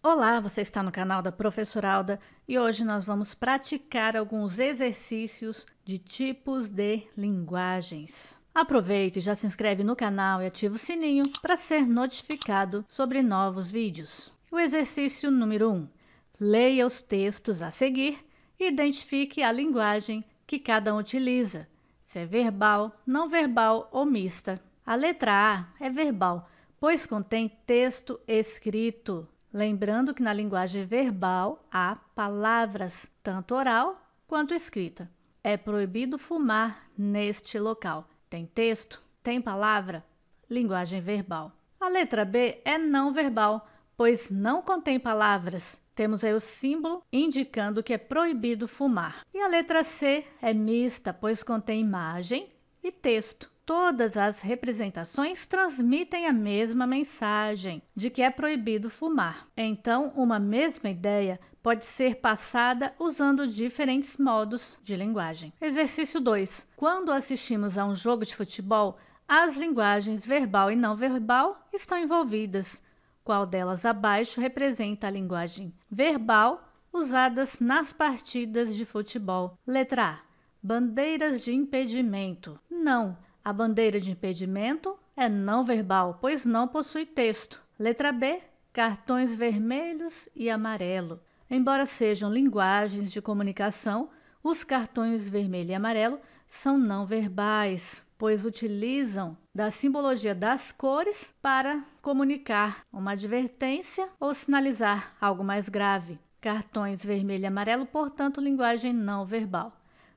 Olá, você está no canal da Professora Alda e hoje nós vamos praticar alguns exercícios de tipos de linguagens. Aproveite e já se inscreve no canal e ativa o sininho para ser notificado sobre novos vídeos. O exercício número 1. Um, leia os textos a seguir e identifique a linguagem que cada um utiliza, se é verbal, não verbal ou mista. A letra A é verbal, pois contém texto escrito. Lembrando que na linguagem verbal há palavras, tanto oral quanto escrita. É proibido fumar neste local. Tem texto? Tem palavra? Linguagem verbal. A letra B é não verbal, pois não contém palavras. Temos aí o símbolo indicando que é proibido fumar. E a letra C é mista, pois contém imagem e texto todas as representações transmitem a mesma mensagem de que é proibido fumar. Então, uma mesma ideia pode ser passada usando diferentes modos de linguagem. Exercício 2. Quando assistimos a um jogo de futebol, as linguagens verbal e não verbal estão envolvidas. Qual delas abaixo representa a linguagem verbal usadas nas partidas de futebol? Letra A. Bandeiras de impedimento. Não a bandeira de impedimento é não verbal, pois não possui texto. Letra B: cartões vermelhos e amarelo. Embora sejam linguagens de comunicação, os cartões vermelho e amarelo são não verbais, pois utilizam da simbologia das cores para comunicar uma advertência ou sinalizar algo mais grave. Cartões vermelho e amarelo, portanto, linguagem não verbal.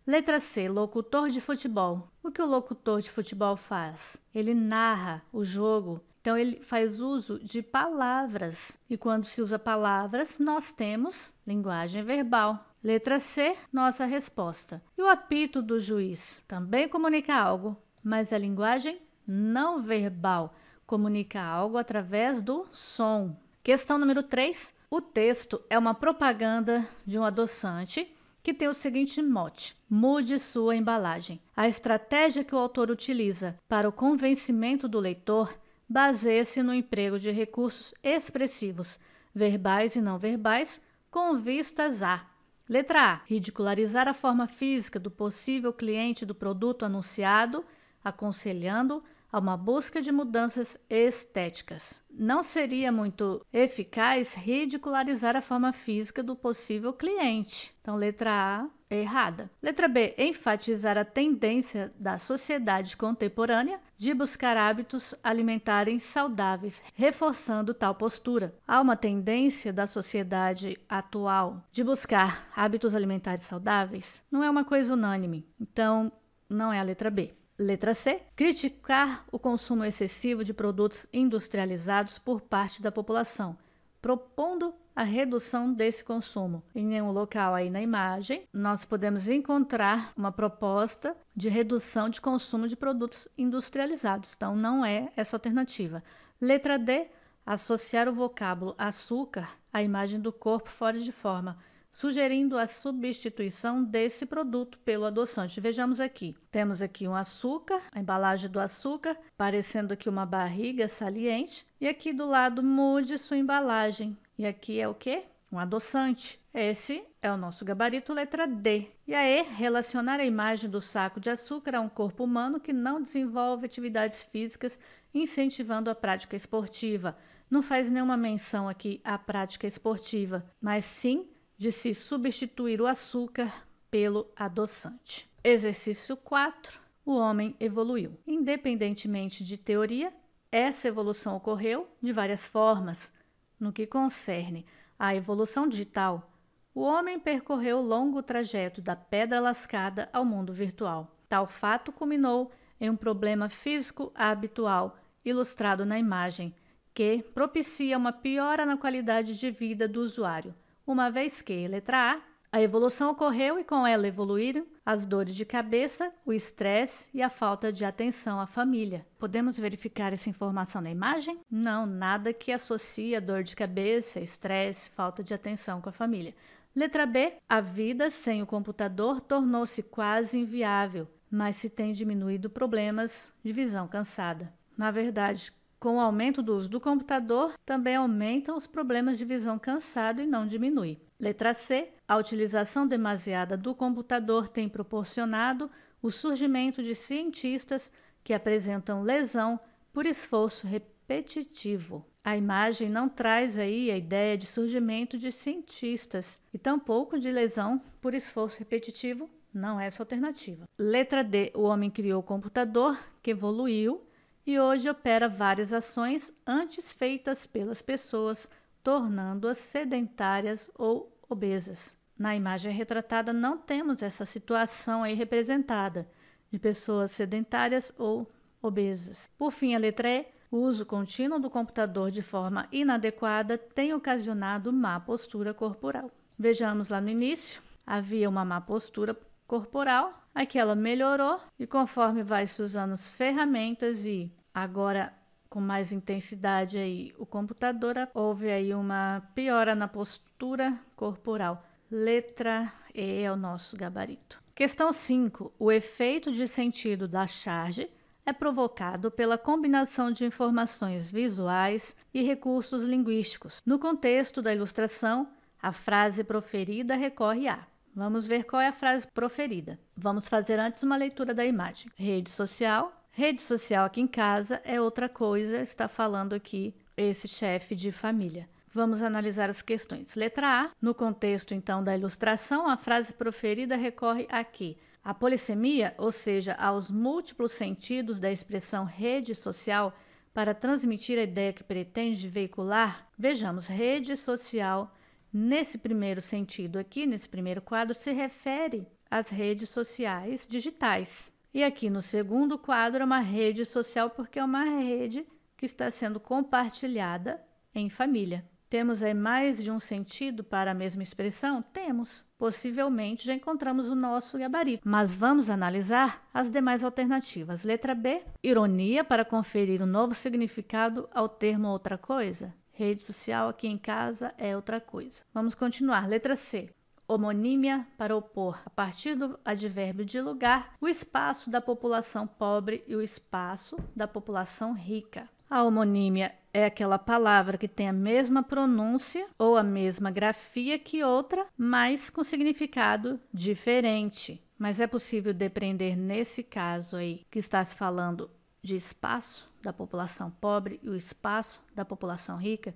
Letra C, locutor de futebol. O que o locutor de futebol faz? Ele narra o jogo, então ele faz uso de palavras. E quando se usa palavras, nós temos linguagem verbal. Letra C, nossa resposta. E o apito do juiz também comunica algo, mas a linguagem não verbal comunica algo através do som. Questão número 3. O texto é uma propaganda de um adoçante que tem o seguinte mote: mude sua embalagem. A estratégia que o autor utiliza para o convencimento do leitor baseia-se no emprego de recursos expressivos, verbais e não verbais, com vistas a Letra A. Ridicularizar a forma física do possível cliente do produto anunciado, aconselhando a uma busca de mudanças estéticas. Não seria muito eficaz ridicularizar a forma física do possível cliente. Então, letra A errada. Letra B, enfatizar a tendência da sociedade contemporânea de buscar hábitos alimentares saudáveis, reforçando tal postura. Há uma tendência da sociedade atual de buscar hábitos alimentares saudáveis? Não é uma coisa unânime. Então, não é a letra B. Letra C. Criticar o consumo excessivo de produtos industrializados por parte da população, propondo a redução desse consumo. Em nenhum local aí na imagem, nós podemos encontrar uma proposta de redução de consumo de produtos industrializados. Então, não é essa alternativa. Letra D. Associar o vocábulo açúcar à imagem do corpo fora de forma sugerindo a substituição desse produto pelo adoçante. Vejamos aqui. Temos aqui um açúcar, a embalagem do açúcar, parecendo aqui uma barriga saliente, e aqui do lado mude sua embalagem. E aqui é o que? Um adoçante. Esse é o nosso gabarito letra D. E a E relacionar a imagem do saco de açúcar a um corpo humano que não desenvolve atividades físicas, incentivando a prática esportiva. Não faz nenhuma menção aqui à prática esportiva, mas sim de se substituir o açúcar pelo adoçante. Exercício 4. O homem evoluiu. Independentemente de teoria, essa evolução ocorreu de várias formas. No que concerne à evolução digital, o homem percorreu o longo trajeto da pedra lascada ao mundo virtual. Tal fato culminou em um problema físico habitual, ilustrado na imagem, que propicia uma piora na qualidade de vida do usuário, uma vez que, letra A, a evolução ocorreu e com ela evoluíram as dores de cabeça, o estresse e a falta de atenção à família. Podemos verificar essa informação na imagem? Não, nada que associe dor de cabeça, estresse, falta de atenção com a família. Letra B. A vida sem o computador tornou-se quase inviável, mas se tem diminuído problemas de visão cansada. Na verdade, com o aumento do uso do computador, também aumentam os problemas de visão cansada e não diminui. Letra C. A utilização demasiada do computador tem proporcionado o surgimento de cientistas que apresentam lesão por esforço repetitivo. A imagem não traz aí a ideia de surgimento de cientistas e tampouco de lesão por esforço repetitivo, não é essa alternativa. Letra D. O homem criou o computador que evoluiu e hoje opera várias ações antes feitas pelas pessoas, tornando-as sedentárias ou obesas. Na imagem retratada, não temos essa situação aí representada de pessoas sedentárias ou obesas. Por fim, a letra E. O uso contínuo do computador de forma inadequada tem ocasionado má postura corporal. Vejamos lá no início, havia uma má postura corporal Aqui ela melhorou e conforme vai se usando as ferramentas e agora com mais intensidade aí o computador, houve aí uma piora na postura corporal. Letra E é o nosso gabarito. Questão 5. O efeito de sentido da charge é provocado pela combinação de informações visuais e recursos linguísticos. No contexto da ilustração, a frase proferida recorre a Vamos ver qual é a frase proferida. Vamos fazer antes uma leitura da imagem. Rede social. Rede social aqui em casa é outra coisa, está falando aqui esse chefe de família. Vamos analisar as questões. Letra A. No contexto então da ilustração, a frase proferida recorre a quê? A polissemia, ou seja, aos múltiplos sentidos da expressão rede social para transmitir a ideia que pretende veicular. Vejamos rede social Nesse primeiro sentido aqui, nesse primeiro quadro, se refere às redes sociais digitais. E aqui no segundo quadro é uma rede social porque é uma rede que está sendo compartilhada em família. Temos aí mais de um sentido para a mesma expressão? Temos. Possivelmente já encontramos o nosso gabarito, mas vamos analisar as demais alternativas. Letra B, ironia para conferir um novo significado ao termo outra coisa. Rede social aqui em casa é outra coisa. Vamos continuar. Letra C. Homonímia para opor, a partir do advérbio de lugar, o espaço da população pobre e o espaço da população rica. A homonímia é aquela palavra que tem a mesma pronúncia ou a mesma grafia que outra, mas com significado diferente. Mas é possível depreender nesse caso aí que está se falando de espaço da população pobre e o espaço da população rica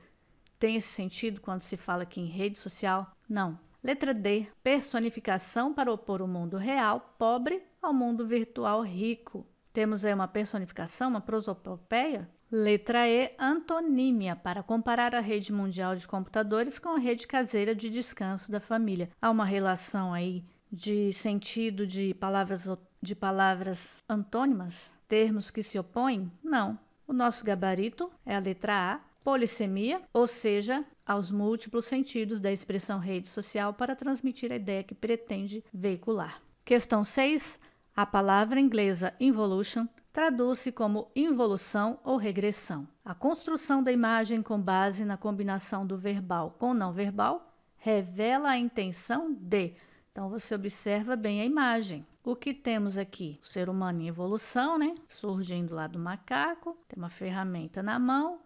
tem esse sentido quando se fala aqui em rede social? Não. Letra D. Personificação para opor o mundo real pobre ao mundo virtual rico. Temos aí uma personificação, uma prosopopeia? Letra E. Antonímia para comparar a rede mundial de computadores com a rede caseira de descanso da família. Há uma relação aí de sentido de palavras de palavras antônimas, termos que se opõem? Não. O nosso gabarito é a letra A, polissemia, ou seja, aos múltiplos sentidos da expressão rede social para transmitir a ideia que pretende veicular. Questão 6. A palavra inglesa involution traduz-se como involução ou regressão. A construção da imagem com base na combinação do verbal com não verbal revela a intenção de. Então você observa bem a imagem. O que temos aqui? O ser humano em evolução, né? Surgindo lá do macaco, tem uma ferramenta na mão.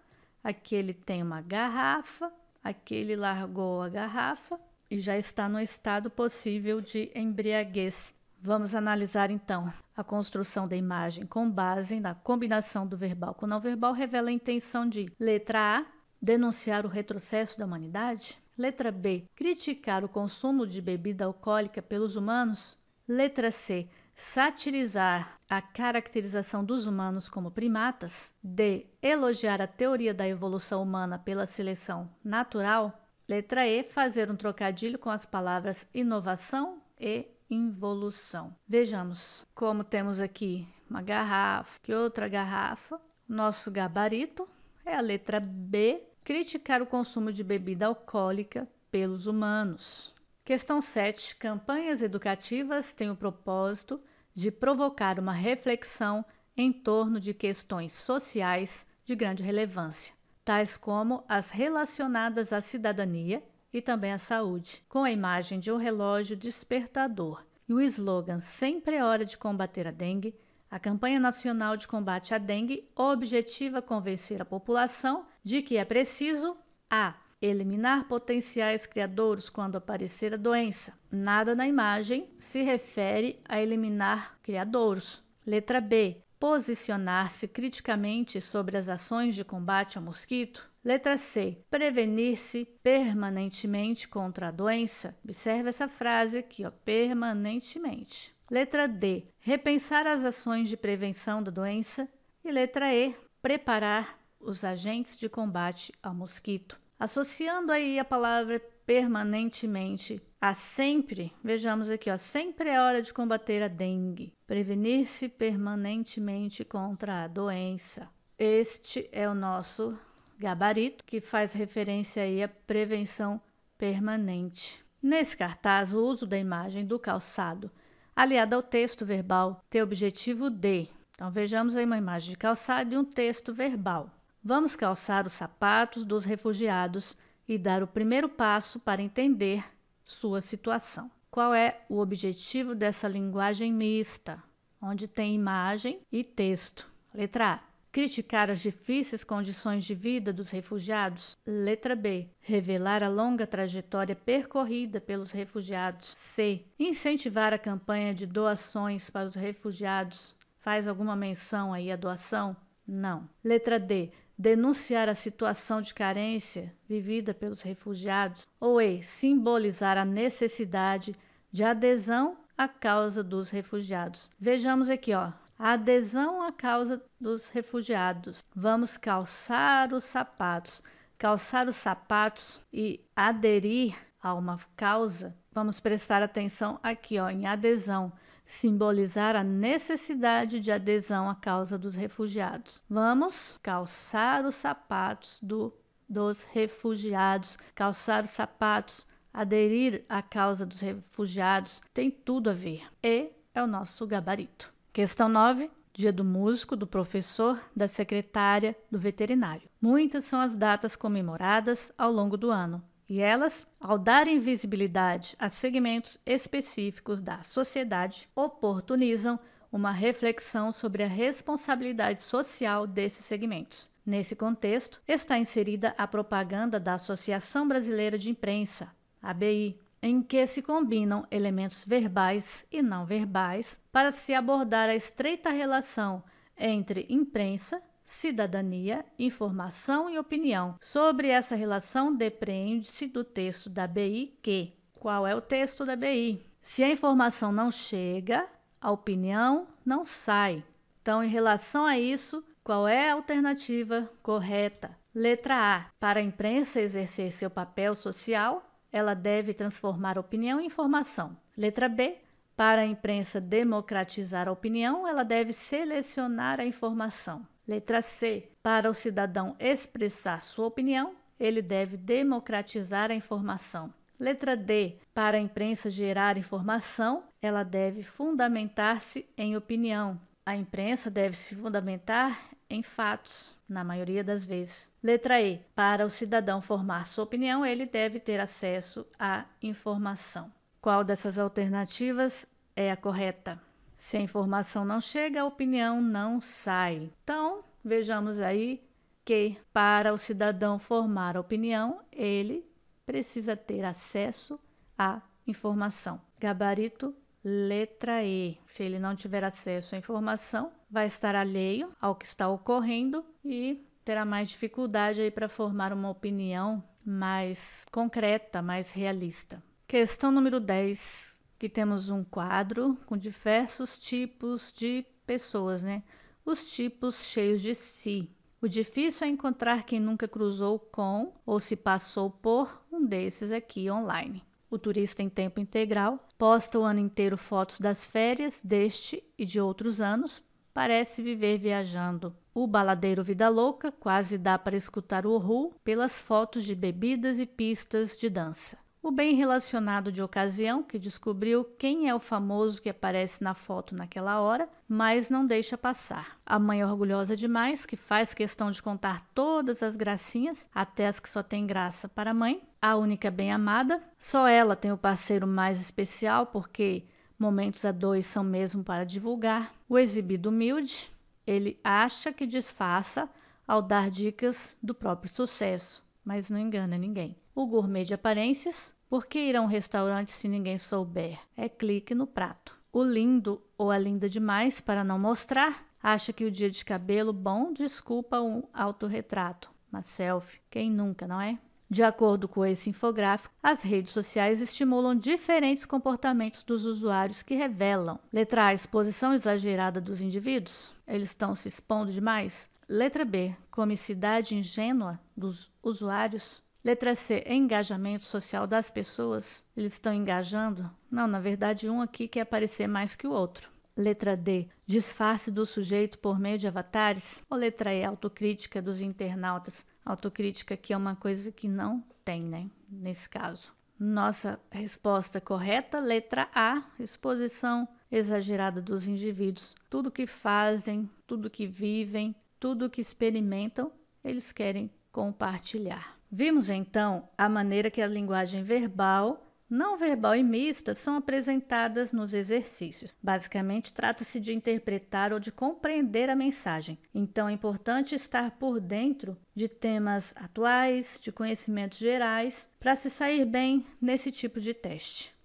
Aqui ele tem uma garrafa, aqui ele largou a garrafa e já está no estado possível de embriaguez. Vamos analisar então. A construção da imagem com base na combinação do verbal com o não verbal revela a intenção de letra A, denunciar o retrocesso da humanidade, letra B, criticar o consumo de bebida alcoólica pelos humanos, Letra C. Satirizar a caracterização dos humanos como primatas. D. Elogiar a teoria da evolução humana pela seleção natural. Letra E. Fazer um trocadilho com as palavras inovação e involução. Vejamos como temos aqui uma garrafa, que outra garrafa. Nosso gabarito é a letra B, criticar o consumo de bebida alcoólica pelos humanos. Questão 7. Campanhas educativas têm o propósito de provocar uma reflexão em torno de questões sociais de grande relevância, tais como as relacionadas à cidadania e também à saúde, com a imagem de um relógio despertador e o slogan Sempre é hora de combater a dengue. A campanha nacional de combate à dengue objetiva convencer a população de que é preciso a Eliminar potenciais criadores quando aparecer a doença. Nada na imagem se refere a eliminar criadores. Letra B. Posicionar-se criticamente sobre as ações de combate ao mosquito. Letra C. Prevenir-se permanentemente contra a doença. Observe essa frase aqui, ó, permanentemente. Letra D. Repensar as ações de prevenção da doença. E letra E. Preparar os agentes de combate ao mosquito. Associando aí a palavra permanentemente a sempre, vejamos aqui, ó, sempre é hora de combater a dengue, prevenir-se permanentemente contra a doença. Este é o nosso gabarito que faz referência aí à prevenção permanente. Nesse cartaz, o uso da imagem do calçado aliada ao texto verbal tem objetivo de. Então vejamos aí uma imagem de calçado e um texto verbal. Vamos calçar os sapatos dos refugiados e dar o primeiro passo para entender sua situação. Qual é o objetivo dessa linguagem mista, onde tem imagem e texto? Letra A. Criticar as difíceis condições de vida dos refugiados? Letra B. Revelar a longa trajetória percorrida pelos refugiados? C. Incentivar a campanha de doações para os refugiados? Faz alguma menção aí à doação? Não. Letra D denunciar a situação de carência vivida pelos refugiados, ou E, simbolizar a necessidade de adesão à causa dos refugiados. Vejamos aqui, ó. adesão à causa dos refugiados. Vamos calçar os sapatos. Calçar os sapatos e aderir a uma causa. Vamos prestar atenção aqui, ó, em adesão simbolizar a necessidade de adesão à causa dos refugiados. Vamos calçar os sapatos do, dos refugiados, calçar os sapatos, aderir à causa dos refugiados, tem tudo a ver. E é o nosso gabarito. Questão 9. Dia do músico, do professor, da secretária, do veterinário. Muitas são as datas comemoradas ao longo do ano. E elas, ao darem visibilidade a segmentos específicos da sociedade, oportunizam uma reflexão sobre a responsabilidade social desses segmentos. Nesse contexto, está inserida a propaganda da Associação Brasileira de Imprensa, ABI, em que se combinam elementos verbais e não verbais para se abordar a estreita relação entre imprensa cidadania, informação e opinião. Sobre essa relação, depreende-se do texto da BI que. Qual é o texto da BI? Se a informação não chega, a opinião não sai. Então, em relação a isso, qual é a alternativa correta? Letra A. Para a imprensa exercer seu papel social, ela deve transformar opinião em informação. Letra B. Para a imprensa democratizar a opinião, ela deve selecionar a informação. Letra C. Para o cidadão expressar sua opinião, ele deve democratizar a informação. Letra D. Para a imprensa gerar informação, ela deve fundamentar-se em opinião. A imprensa deve se fundamentar em fatos, na maioria das vezes. Letra E. Para o cidadão formar sua opinião, ele deve ter acesso à informação. Qual dessas alternativas é a correta? Se a informação não chega, a opinião não sai. Então, vejamos aí que para o cidadão formar opinião, ele precisa ter acesso à informação. Gabarito letra E. Se ele não tiver acesso à informação, vai estar alheio ao que está ocorrendo e terá mais dificuldade aí para formar uma opinião mais concreta, mais realista. Questão número 10 que temos um quadro com diversos tipos de pessoas, né? Os tipos cheios de si. O difícil é encontrar quem nunca cruzou com ou se passou por um desses aqui online. O turista em tempo integral posta o ano inteiro fotos das férias deste e de outros anos, parece viver viajando. O baladeiro Vida Louca quase dá para escutar o ru pelas fotos de bebidas e pistas de dança. O bem relacionado de ocasião, que descobriu quem é o famoso que aparece na foto naquela hora, mas não deixa passar. A mãe orgulhosa demais, que faz questão de contar todas as gracinhas, até as que só tem graça para a mãe. A única bem amada, só ela tem o parceiro mais especial, porque momentos a dois são mesmo para divulgar. O exibido humilde, ele acha que disfarça ao dar dicas do próprio sucesso mas não engana ninguém. O gourmet de aparências, por que ir a um restaurante se ninguém souber? É clique no prato. O lindo ou a linda demais para não mostrar, acha que o dia de cabelo bom desculpa um autorretrato, Mas selfie, quem nunca, não é? De acordo com esse infográfico, as redes sociais estimulam diferentes comportamentos dos usuários que revelam. Letra A, exposição exagerada dos indivíduos? Eles estão se expondo demais? Letra B, comicidade ingênua dos usuários. Letra C, engajamento social das pessoas. Eles estão engajando? Não, na verdade, um aqui quer aparecer mais que o outro. Letra D, disfarce do sujeito por meio de avatares. Ou letra E, autocrítica dos internautas. Autocrítica que é uma coisa que não tem, né? Nesse caso. Nossa resposta correta, letra A, exposição exagerada dos indivíduos. Tudo que fazem, tudo que vivem, tudo o que experimentam, eles querem compartilhar. Vimos então a maneira que a linguagem verbal, não verbal e mista são apresentadas nos exercícios. Basicamente, trata-se de interpretar ou de compreender a mensagem. Então, é importante estar por dentro de temas atuais, de conhecimentos gerais, para se sair bem nesse tipo de teste.